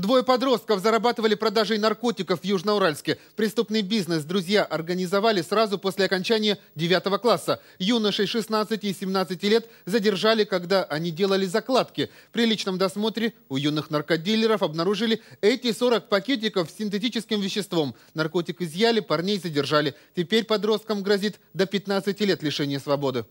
Двое подростков зарабатывали продажей наркотиков в Южноуральске. Преступный бизнес друзья организовали сразу после окончания 9 класса. Юношей 16 и 17 лет задержали, когда они делали закладки. При личном досмотре у юных наркодилеров обнаружили эти 40 пакетиков с синтетическим веществом. Наркотик изъяли, парней задержали. Теперь подросткам грозит до 15 лет лишения свободы.